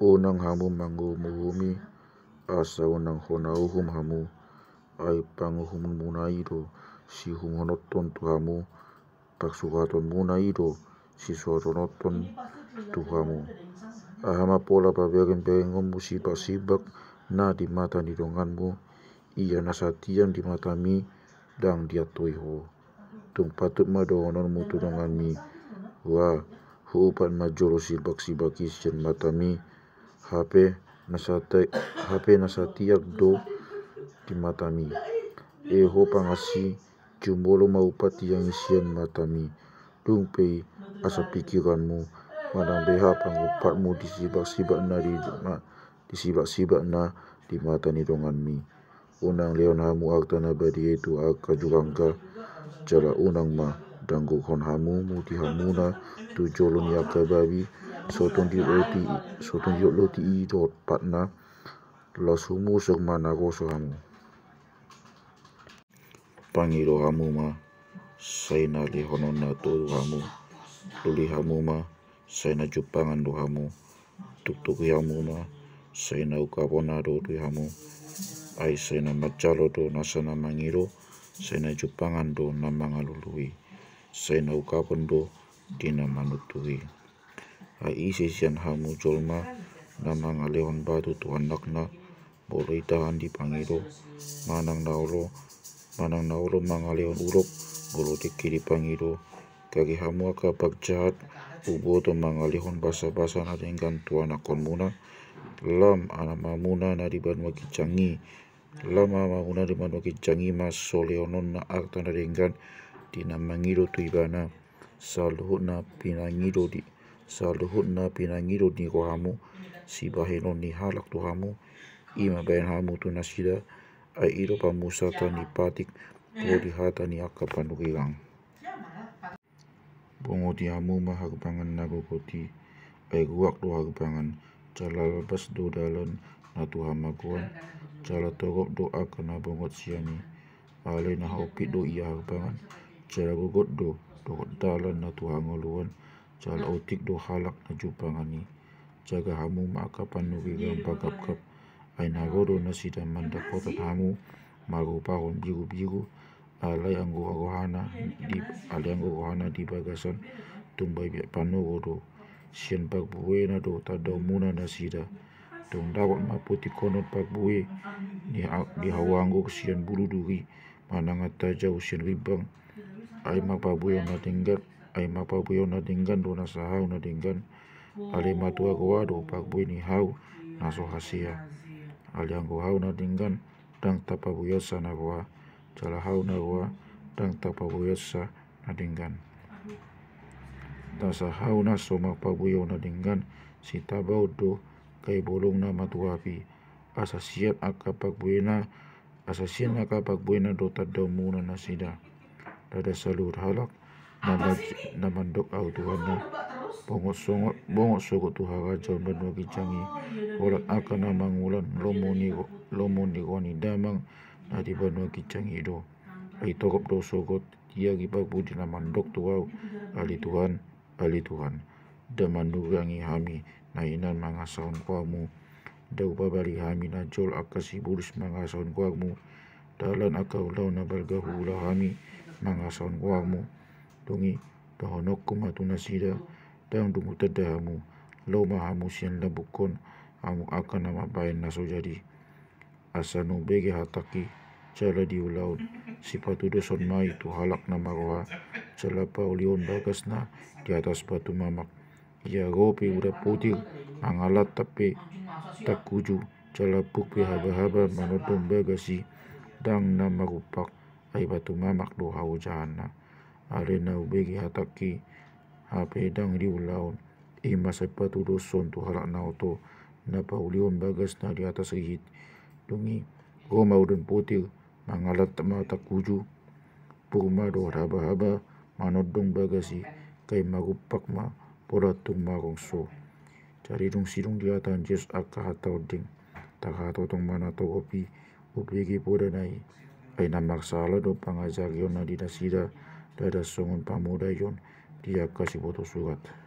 unang hamu muhumi asa unang honauhum hamu ai panguhum munaido si hum honoton tu hamu paksuhaton munaido si suhatonoton tu hamu ahama pola babegen bengom pasibak sibak na di mata nidonganmu iya nasatian di matami dang dia toiho tung patut madonon mutu mi wa huupan majoro sibak sibakis jen matami HP nasate HP nasatiak do di matami eho pangasi jumbolo maupati yang isian matami pe asa pikiranmu madang beha pangupatmu disibak-sibak na di disibak-sibak na di mata ni dongan mi unang leon hamu aktana badi itu akka jurangka jala unang ma danggu kon hamu muti hamuna tu babi sotong di o ti so ton yo lo ti i dot pat lo sumu sok mana go so hamu pangiro hamu ma saina li honona to hamu luli hamu ma saina jupangan do hamu tuk tuk hamu ma saina ukabona do tu hamu ai saina machalo do nasana mangiro saina jupangan do namanga lului saina ukabon do dina manutui ai se sian hamu jolma, na alewan ba tu tuan nakna boleh tahan di pangiro manang naolo manang naolo mangaleon urok golo teki di pangiro kaki hamu aka jahat ubo to mangalehon basa-basa na dengan tuan akon muna lam ma muna na di banwaki lama muna di banwaki cangi mas soleonon na akta na di tu ibana tuibana na pinangiro di saluhunna pinangido ni ko hamu sibahinon ni halak to hamu ima bayan hamu tu nasida ay ilo musa ta ni patik hata ni akapanukilang bungoti hamu mahagbangan nagukoti ay guwak tu hagbangan calalabas do dalan natu hamakuan cala torok do akana bongot siani alay na hopit do iya hagbangan cara do do dalan natu hangoluan Jal otik nah. do halak na jupangani. Jaga hamu maka panu gam iya, pagap-gap. Ain na nasida mandak kotat hamu. Maru pahon biru-biru. Alai anggo agohana iya, di alai anggo agohana di bagasan. Tumbai biak panogo do. Sian na do tadau muna nasida. Dong dawat maputi konot pagbuwe Di anggo sian bulu duri. Manangat tajau sian ribang. Ai na tinggap aima pa buyo na dinggan do na saha na dinggan alima tua goa do pak bui ni hau na so hasia hau na dinggan dang tapa buyo sa na jala hau na dang tapa buyo sa na dinggan ta sahau na soma pa buyo na dinggan si tabau do kai bolong na matuapi asasiat akapak buena asasiat akapak buena do tadamu na nasida dada salur halak nama nama dok ya? oh, iya, iya, au tuhan, bongok songot bongok songot tuha raja benua kicangi kolak akan mangulan lomoni lomoni koni damang nadi benua kicangi do ai torop do sokot dia gipak budi nama dok tuau ali tuhan ali tuhan daman damandurangi hami nainan mangasaun kuamu dau babali hami nacol akasi bulus mangasaun kuamu dalan akau launa balgahu hami mangasaun kuamu dongi dungi tohonokum hatunasira tayong dungu tadahamu loma hamu sian labukon hamu akan nama bayan naso jadi asanu bege hataki cala si sifatu doson mai tu halak nama roha cala paulion bagasna di atas batu mamak ya gopi udah putih angalat tapi tak kuju cala bukpi haba-haba manodom bagasi dang nama rupak ai batu mamak lo hau na ubegi hataki apedang riulaun ima sepatu doson tu harak na nauto napa ulion bagas na di atas rihit dungi goma udun putil mangalat mata kuju purma do haba-haba manodong bagasi kai magupak ma pola tung marong so cari dong sidung dia tanjes akka hatau ding tak hatau tong mana to opi ubegi poda nai Aina namak ala do pangajarion na didasida nasida Dadah sungun pamuda yun, dia kasih foto surat.